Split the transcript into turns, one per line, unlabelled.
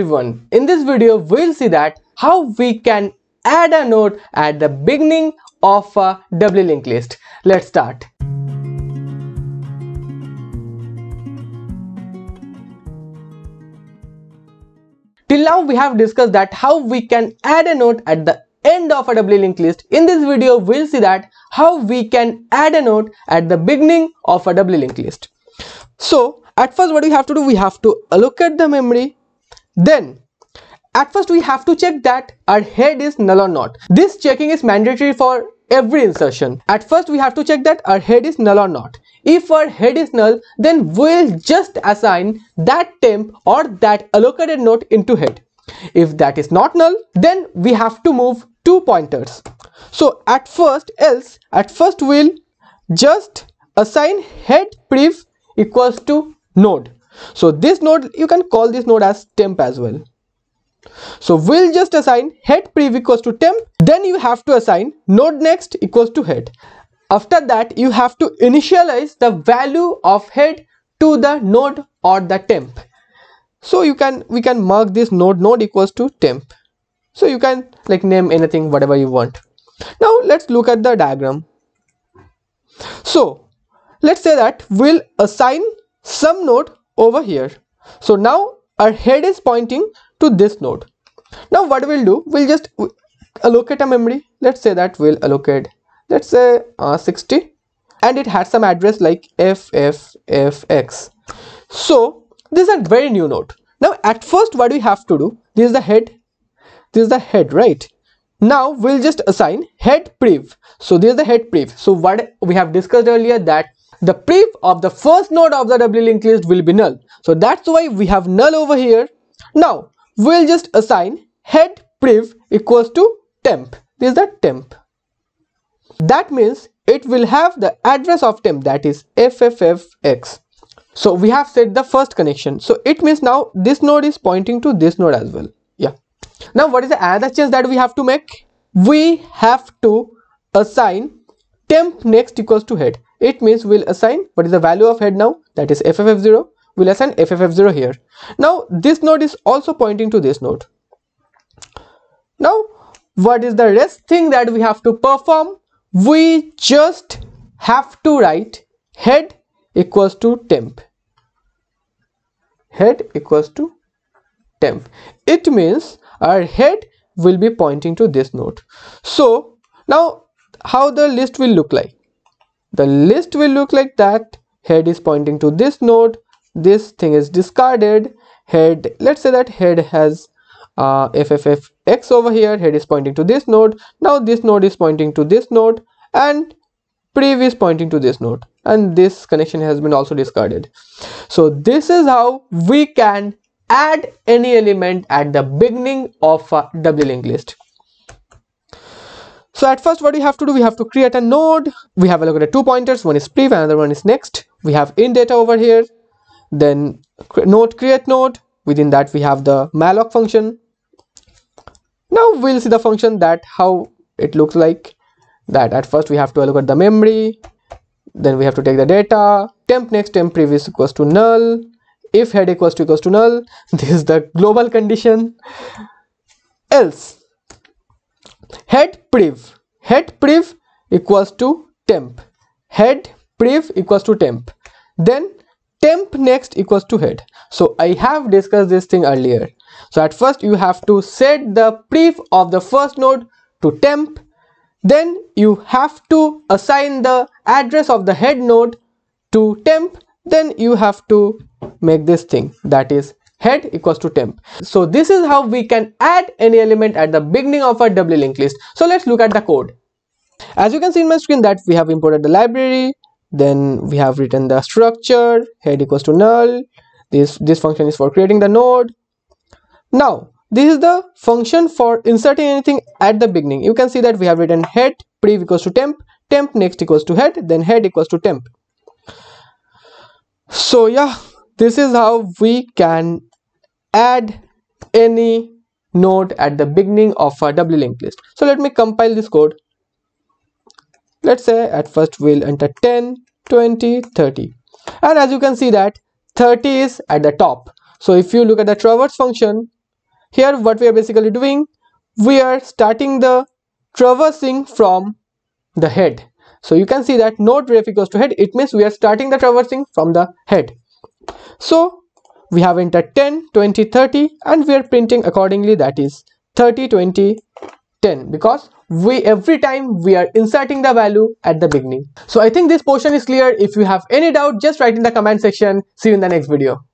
everyone, in this video we'll see that how we can add a node at the beginning of a doubly linked list. Let's start. Till now we have discussed that how we can add a node at the end of a doubly linked list. In this video we'll see that how we can add a node at the beginning of a doubly linked list. So at first what we have to do we have to allocate the memory then at first we have to check that our head is null or not. This checking is mandatory for every insertion. At first we have to check that our head is null or not. If our head is null then we'll just assign that temp or that allocated node into head. If that is not null then we have to move two pointers. So at first else at first we'll just assign head prev equals to node so this node you can call this node as temp as well so we'll just assign head prev equals to temp then you have to assign node next equals to head after that you have to initialize the value of head to the node or the temp so you can we can mark this node node equals to temp so you can like name anything whatever you want now let's look at the diagram so let's say that we'll assign some node over here. So now our head is pointing to this node. Now what we'll do, we'll just allocate a memory. Let's say that we'll allocate, let's say uh, 60 and it has some address like FFFX. So this is a very new node. Now at first what we have to do, this is the head, this is the head, right? Now we'll just assign head prev. So this is the head prev. So what we have discussed earlier that the prev of the first node of the doubly linked list will be null. So that's why we have null over here. Now we'll just assign head prev equals to temp. This is the temp. That means it will have the address of temp that is fffx. So we have set the first connection. So it means now this node is pointing to this node as well. Yeah. Now what is the other change that we have to make? We have to assign temp next equals to head it means we'll assign what is the value of head now that is FFF0 we'll assign FFF0 here now this node is also pointing to this node now what is the rest thing that we have to perform we just have to write head equals to temp head equals to temp it means our head will be pointing to this node so now how the list will look like the list will look like that head is pointing to this node this thing is discarded head let's say that head has uh, fffx over here head is pointing to this node now this node is pointing to this node and previous pointing to this node and this connection has been also discarded so this is how we can add any element at the beginning of a uh, doubly linked list so at first what we have to do, we have to create a node. We have allocated two pointers, one is prev, another one is next. We have in data over here, then node create node. Within that we have the malloc function. Now we'll see the function that how it looks like that at first we have to allocate the memory. Then we have to take the data, temp next temp previous equals to null. If head equals to equals to null, this is the global condition. Else head priv head priv equals to temp head priv equals to temp then temp next equals to head so i have discussed this thing earlier so at first you have to set the priv of the first node to temp then you have to assign the address of the head node to temp then you have to make this thing that is head equals to temp. So this is how we can add any element at the beginning of our doubly linked list. So let's look at the code. As you can see in my screen that we have imported the library, then we have written the structure, head equals to null. This, this function is for creating the node. Now, this is the function for inserting anything at the beginning. You can see that we have written head prev equals to temp, temp next equals to head, then head equals to temp. So yeah, this is how we can add any node at the beginning of a doubly linked list. So let me compile this code. Let's say at first we'll enter 10, 20, 30. And as you can see that 30 is at the top. So if you look at the traverse function, here what we are basically doing, we are starting the traversing from the head. So you can see that node ref equals to head. It means we are starting the traversing from the head. So we have entered 10 20 30 and we are printing accordingly that is 30 20 10 because we every time we are inserting the value at the beginning so i think this portion is clear if you have any doubt just write in the comment section see you in the next video